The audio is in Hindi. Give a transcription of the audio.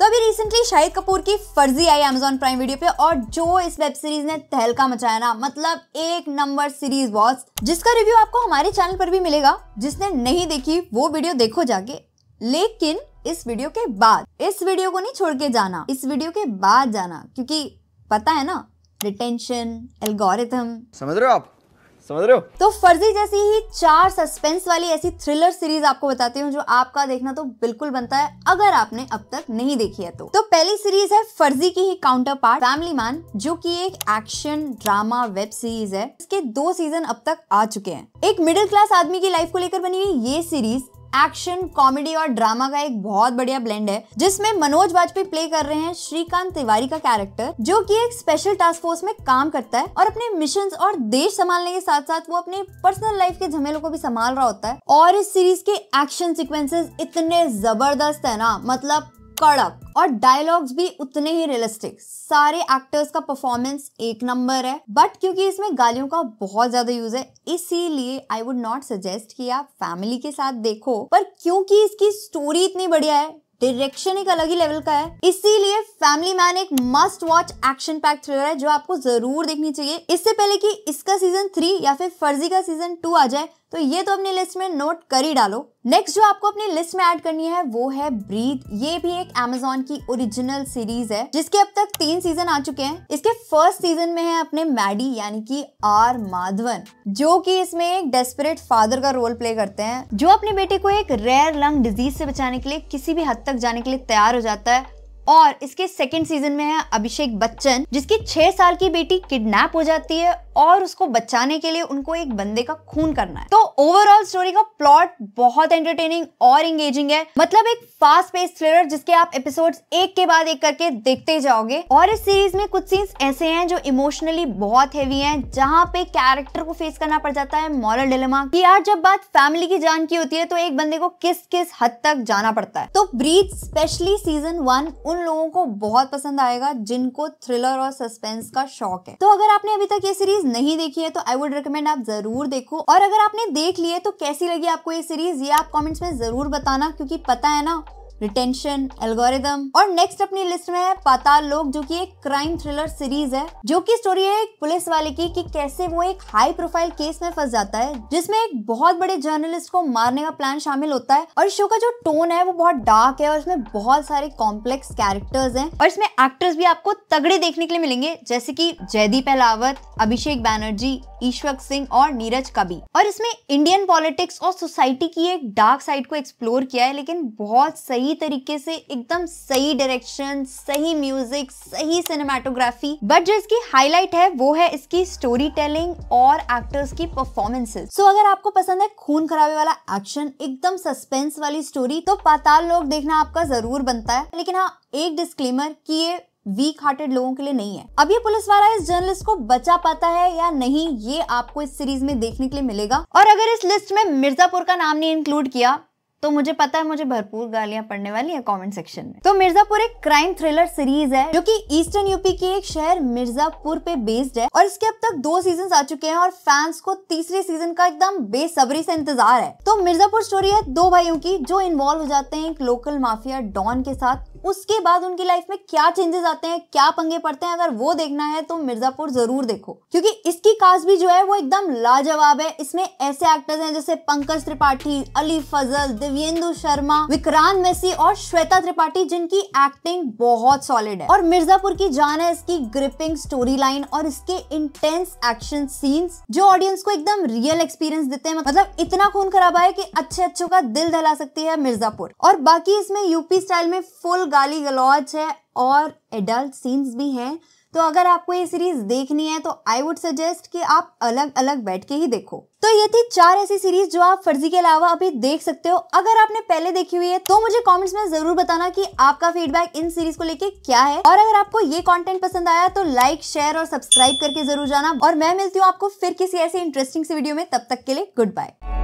तो अभी रिसेंटली शाहिद कपूर की फर्जी आई अमेजोन प्राइम वीडियो पे और जो इस वेब सीरीज ने तहलका मचाया ना मतलब एक नंबर सीरीज वॉच जिसका रिव्यू आपको हमारे चैनल पर भी मिलेगा जिसने नहीं देखी वो वीडियो देखो जाके लेकिन इस वीडियो के बाद इस वीडियो को नहीं छोड़ के जाना इस वीडियो के बाद जाना क्योंकि पता है ना रिटेंशन एल्गोरिथम समझ रहे हो आप समझ रहे हो तो फर्जी जैसी ही चार सस्पेंस वाली ऐसी थ्रिलर सीरीज आपको बताती हूँ जो आपका देखना तो बिल्कुल बनता है अगर आपने अब तक नहीं देखी है तो, तो पहली सीरीज है फर्जी की ही काउंटर पार्ट फैमिली मैन जो कि एक एक्शन ड्रामा वेब सीरीज है इसके दो सीजन अब तक आ चुके हैं एक मिडिल क्लास आदमी की लाइफ को लेकर बनी हुई ये सीरीज एक्शन कॉमेडी और ड्रामा का एक बहुत बढ़िया ब्लेंड है जिसमें मनोज वाजपेयी प्ले कर रहे हैं श्रीकांत तिवारी का कैरेक्टर जो कि एक स्पेशल टास्क फोर्स में काम करता है और अपने मिशन और देश संभालने के साथ साथ वो अपने पर्सनल लाइफ के झमेलों को भी संभाल रहा होता है और इस सीरीज के एक्शन सिक्वेंसेज इतने जबरदस्त है ना मतलब कड़क और डायलॉग्स भी उतने ही रियलिस्टिक सारे एक्टर्स का परफॉर्मेंस एक नंबर है बट क्योंकि इसमें गालियों का बहुत ज्यादा यूज है इसीलिए आई वुड नॉट सजेस्ट कि आप फैमिली के साथ देखो पर क्योंकि इसकी स्टोरी इतनी बढ़िया है डायरेक्शन एक अलग ही लेवल का है इसीलिए फैमिली मैन एक must watch action pack thriller है जो आपको जरूर देखनी चाहिए इससे पहले कि इसका सीजन थ्री या फिर फर्जी का सीजन टू आ जाए तो ये तो अपनी लिस्ट में नोट कर ही डालो नेक्स्ट जो आपको अपनी लिस्ट में ऐड करनी है वो है ब्रीद ये भी एक एमेजोन की ओरिजिनल सीरीज है जिसके अब तक तीन सीजन आ चुके हैं इसके फर्स्ट सीजन में है अपने मैडी यानी कि आर माधवन जो कि इसमें एक डेस्परेट फादर का रोल प्ले करते हैं जो अपने बेटे को एक रेयर लंग डिजीज से बचाने के लिए किसी भी हद तक तक जाने के लिए तैयार हो जाता है और इसके सेकेंड सीजन में है अभिषेक बच्चन जिसकी छह साल की बेटी किडनैप हो जाती है और उसको बचाने के लिए उनको एक बंदे का खून करना है तो ओवरऑल स्टोरी का प्लॉट बहुत एंटरटेनिंग और इंगेजिंग है मतलब एक फास्ट पेस थ्रिलर जिसके आप एपिसोड्स एक के बाद एक करके देखते जाओगे और इस सीरीज में कुछ सीन्स ऐसे हैं जो इमोशनली बहुत हेवी हैं जहाँ पे कैरेक्टर को फेस करना पड़ जाता है मॉरल डिलेमा कि यार जब बात फैमिली की जान की होती है तो एक बंदे को किस किस हद तक जाना पड़ता है तो ब्रीथ स्पेशली सीजन वन उन लोगों को बहुत पसंद आएगा जिनको थ्रिलर और सस्पेंस का शौक है तो अगर आपने अभी तक ये सीरीज सीरीज नहीं देखी है तो आई वुड रिकमेंड आप जरूर देखो और अगर आपने देख लिया तो कैसी लगी आपको ये सीरीज ये आप कॉमेंट्स में जरूर बताना क्योंकि पता है ना रिटेंशन एल्गोरिदम और नेक्स्ट अपनी लिस्ट में है पाताल लोग जो कि एक क्राइम थ्रिलर सीरीज है जो की स्टोरी है एक पुलिस वाले की कि कैसे वो एक हाई प्रोफाइल केस में फंस जाता है जिसमें एक बहुत बड़े जर्नलिस्ट को मारने का प्लान शामिल होता है और शो का जो टोन है वो बहुत डार्क है और इसमें बहुत सारे कॉम्प्लेक्स कैरेक्टर्स है और इसमें एक्टर्स भी आपको तगड़े देखने के लिए मिलेंगे जैसे की जयदीप अहलावत अभिषेक बैनर्जी ईश्वक सिंह और नीरज कबी और इसमें इंडियन पॉलिटिक्स और सोसाइटी की एक डार्क साइड को एक्सप्लोर किया है लेकिन बहुत सही सही तरीके से एकदम सही डायरेक्शन सही म्यूजिक सही सिनेमाटोग्राफी बट जो इसकी हाईलाइट है वो है इसकी स्टोरी टेलिंग और एक्टर्स की परफॉर्मेंसेस सो so, अगर आपको पसंद है खून खराबे वाला एक्शन एकदम सस्पेंस वाली स्टोरी तो पाताल लोग देखना आपका जरूर बनता है लेकिन हाँ एक डिस्क्लेमर कि ये वीक हार्टेड लोगों के लिए नहीं है अब ये पुलिस वाला इस जर्नलिस्ट को बचा पाता है या नहीं ये आपको इस सीरीज में देखने के लिए मिलेगा और अगर इस लिस्ट में मिर्जापुर का नाम नहीं इंक्लूड किया तो मुझे पता है मुझे भरपूर गालियां पड़ने वाली है कमेंट सेक्शन में तो मिर्जापुर एक क्राइम थ्रिलर सीरीज है जो कि ईस्टर्न यूपी के एक शहर मिर्जापुर पे बेस्ड है और इसके अब तक दो सीजन आ चुके हैं और फैंस को तीसरे सीजन का एकदम बेसब्री से इंतजार है तो मिर्जापुर स्टोरी है दो भाइयों की जो इन्वॉल्व हो जाते हैं एक लोकल माफिया डॉन के साथ उसके बाद उनकी लाइफ में क्या चेंजेस आते हैं क्या पंगे पड़ते हैं अगर वो देखना है तो मिर्जापुर जरूर देखो क्योंकि इसकी कास्ट भी जो है वो एकदम लाजवाब है इसमें ऐसे एक्टर्स हैं जैसे पंकज त्रिपाठी अली फजल दिव्येंदु शर्मा विक्रांत मेसी और श्वेता त्रिपाठी जिनकी एक्टिंग बहुत सॉलिड है और मिर्जापुर की जान है इसकी ग्रिपिंग स्टोरी लाइन और इसके इंटेंस एक्शन सीन्स जो ऑडियंस को एकदम रियल एक्सपीरियंस देते हैं मतलब इतना खून खराबा है की अच्छे अच्छों का दिल दहला सकती है मिर्जापुर और बाकी इसमें यूपी स्टाइल में फुल गाली गलौज है और एडल्ट सीन्स भी हैं तो अगर आपको ये सीरीज देखनी है तो आई वुड सजेस्ट कि आप अलग अलग बैठ के ही देखो तो ये थी चार ऐसी सीरीज जो आप फर्जी के अलावा अभी देख सकते हो अगर आपने पहले देखी हुई है तो मुझे कमेंट्स में जरूर बताना कि आपका फीडबैक इन सीरीज को लेके क्या है और अगर आपको ये कंटेंट पसंद आया तो लाइक शेयर और सब्सक्राइब करके जरूर जाना और मैं मिलती हूँ आपको फिर किसी ऐसी इंटरेस्टिंग सी वीडियो में तब तक के लिए गुड बाय